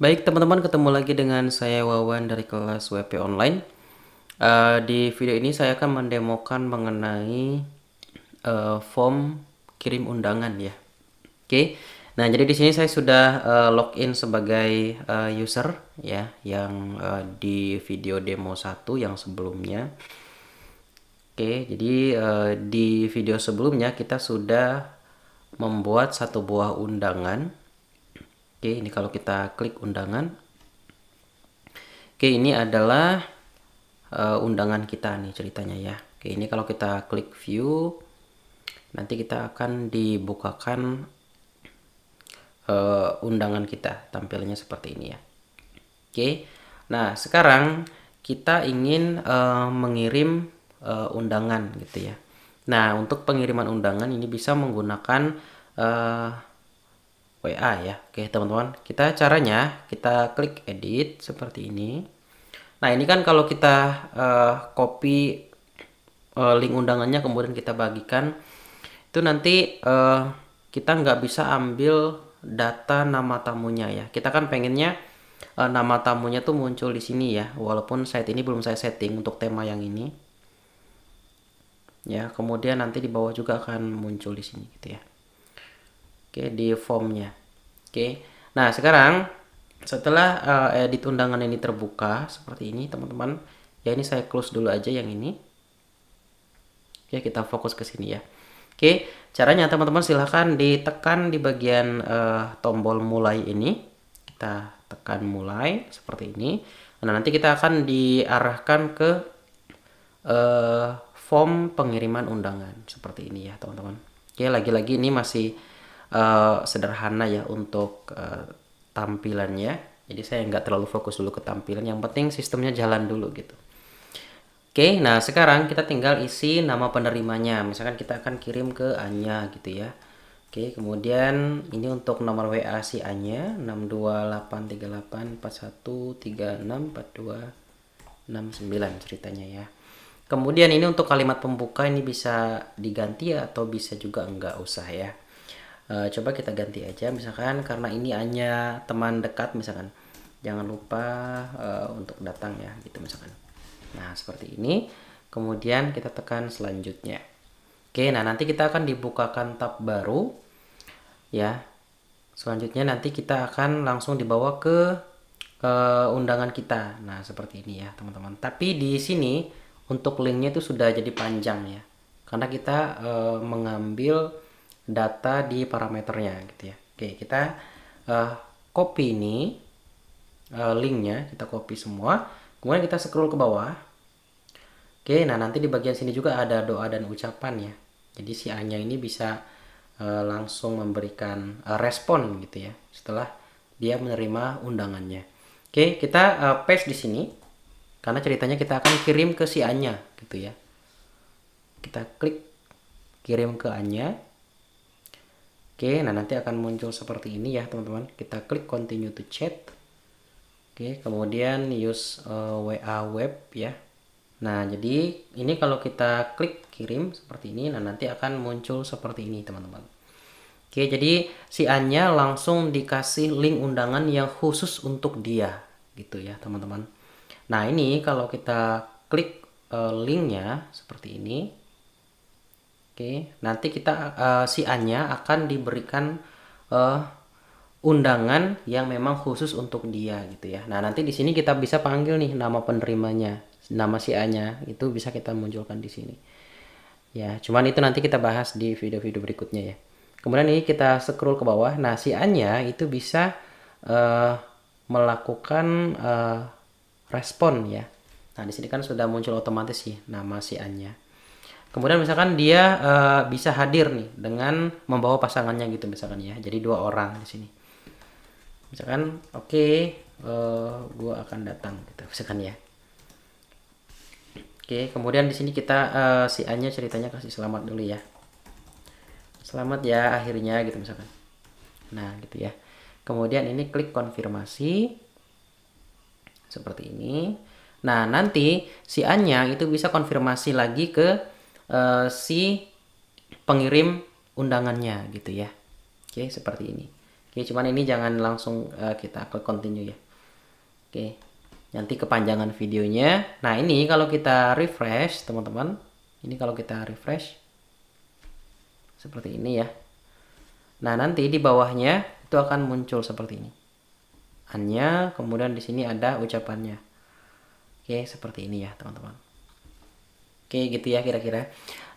Baik teman-teman, ketemu lagi dengan saya Wawan dari kelas WP Online. Uh, di video ini saya akan mendemokan mengenai uh, form kirim undangan ya. Oke. Okay. Nah, jadi di sini saya sudah uh, login sebagai uh, user ya yang uh, di video demo 1 yang sebelumnya. Oke, jadi uh, di video sebelumnya kita sudah membuat satu buah undangan Oke, ini kalau kita klik undangan. Oke, ini adalah uh, undangan kita nih ceritanya ya. Oke, ini kalau kita klik view, nanti kita akan dibukakan uh, undangan kita. Tampilannya seperti ini ya. Oke, nah sekarang kita ingin uh, mengirim uh, undangan gitu ya. Nah, untuk pengiriman undangan ini bisa menggunakan... Uh, WA ya. Oke teman-teman, kita caranya kita klik edit seperti ini. Nah ini kan kalau kita uh, copy uh, link undangannya kemudian kita bagikan itu nanti uh, kita nggak bisa ambil data nama tamunya ya. Kita kan pengennya uh, nama tamunya tuh muncul di sini ya. Walaupun site ini belum saya setting untuk tema yang ini. Ya kemudian nanti di bawah juga akan muncul di sini gitu ya oke di formnya oke nah sekarang setelah uh, edit undangan ini terbuka seperti ini teman-teman ya ini saya close dulu aja yang ini oke ya, kita fokus ke sini ya oke caranya teman-teman silahkan ditekan di bagian uh, tombol mulai ini kita tekan mulai seperti ini nah nanti kita akan diarahkan ke uh, form pengiriman undangan seperti ini ya teman-teman oke lagi-lagi ini masih Eh, sederhana ya untuk uh, tampilannya. Jadi saya nggak terlalu fokus dulu ke tampilan. Yang penting sistemnya jalan dulu gitu. Oke, nah sekarang kita tinggal isi nama penerimanya. Misalkan kita akan kirim ke Anya gitu ya. Oke, kemudian ini untuk nomor WA si Anya sembilan ceritanya ya. Kemudian ini untuk kalimat pembuka ini bisa diganti atau bisa juga enggak usah ya. Eh, coba kita ganti aja misalkan karena ini hanya teman dekat misalkan jangan lupa uh, untuk datang ya gitu misalkan nah seperti ini kemudian kita tekan selanjutnya oke nah nanti kita akan dibukakan tab baru ya selanjutnya nanti kita akan langsung dibawa ke uh, undangan kita nah seperti ini ya teman-teman tapi di sini untuk linknya itu sudah jadi panjang ya karena kita uh, mengambil data di parameternya gitu ya oke kita uh, copy ini uh, linknya kita copy semua kemudian kita scroll ke bawah oke nah nanti di bagian sini juga ada doa dan ucapan ya jadi si Anya ini bisa uh, langsung memberikan uh, respon gitu ya setelah dia menerima undangannya oke kita uh, paste di sini karena ceritanya kita akan kirim ke si Anya gitu ya kita klik kirim ke Anya Oke, nah nanti akan muncul seperti ini ya teman-teman. Kita klik continue to chat. Oke, kemudian use uh, eh, WA web ya. Nah, jadi ini kalau kita klik kirim seperti ini, nah nanti akan muncul seperti ini teman-teman. Oke, jadi si Anya langsung dikasih link undangan yang khusus untuk dia gitu ya teman-teman. Nah, ini kalau kita klik uh, linknya seperti ini, Oke, nanti kita uh, si Anya akan diberikan uh, undangan yang memang khusus untuk dia gitu ya. Nah, nanti di sini kita bisa panggil nih nama penerimanya, nama si Anya itu bisa kita munculkan di sini. Ya, cuman itu nanti kita bahas di video-video berikutnya ya. Kemudian ini kita scroll ke bawah. Nah, si Anya itu bisa uh, melakukan uh, respon ya. Nah, di sini kan sudah muncul otomatis sih nama si Anya. Kemudian misalkan dia uh, bisa hadir nih dengan membawa pasangannya gitu misalkan ya. Jadi dua orang di sini. Misalkan oke, okay, uh, eh, gua akan datang gitu misalkan ya. Oke, okay, kemudian di sini kita uh, si A-nya ceritanya kasih selamat dulu ya. Selamat ya akhirnya gitu misalkan. Nah, gitu ya. Kemudian ini klik konfirmasi seperti ini. Nah, nanti si A-nya itu bisa konfirmasi lagi ke Eh, si pengirim undangannya gitu ya. Oke, okay, seperti ini. Oke, okay, cuman ini jangan langsung uh, kita klik continue ya. Oke. Okay. Nanti kepanjangan videonya. Nah, ini kalau kita refresh, teman-teman. Ini kalau kita refresh seperti ini ya. Nah, nanti di bawahnya itu akan muncul seperti ini. Hanya kemudian di sini ada ucapannya. Oke, seperti ini ya, teman-teman. Oke, gitu ya kira-kira.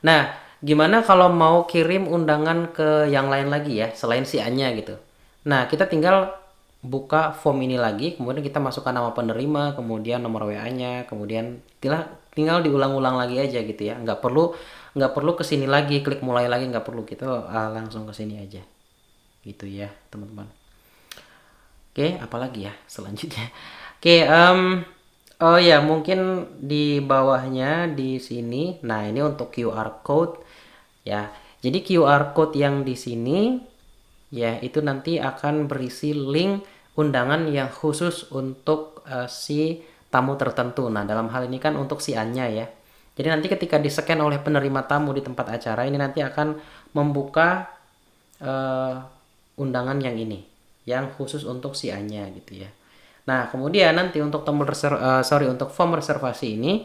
Nah, gimana kalau mau kirim undangan ke yang lain lagi ya, selain si Anya gitu. Nah, kita tinggal buka form ini lagi, kemudian kita masukkan nama penerima, kemudian nomor WA-nya, kemudian tinggal, diulang-ulang lagi aja gitu ya. Nggak perlu nggak perlu kesini lagi, klik mulai lagi nggak perlu. Kita ah, langsung kesini aja. Gitu ya, teman-teman. Oke, apalagi ya selanjutnya. Oke, um, Oh ya, mungkin di bawahnya di sini. Nah, ini untuk QR code ya. Jadi QR code yang di sini ya itu nanti akan berisi link undangan yang khusus untuk uh, si tamu tertentu. Nah, dalam hal ini kan untuk si Anya ya. Jadi nanti ketika di-scan oleh penerima tamu di tempat acara ini nanti akan membuka uh, undangan yang ini yang khusus untuk si Anya gitu ya. Nah, kemudian nanti untuk tombol reser uh, sorry untuk form reservasi ini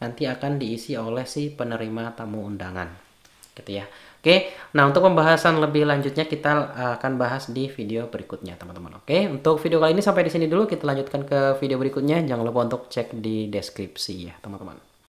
nanti akan diisi oleh si penerima tamu undangan, gitu ya. Oke, nah untuk pembahasan lebih lanjutnya kita akan bahas di video berikutnya, teman-teman. Oke, untuk video kali ini sampai di sini dulu. Kita lanjutkan ke video berikutnya. Jangan lupa untuk cek di deskripsi ya, teman-teman.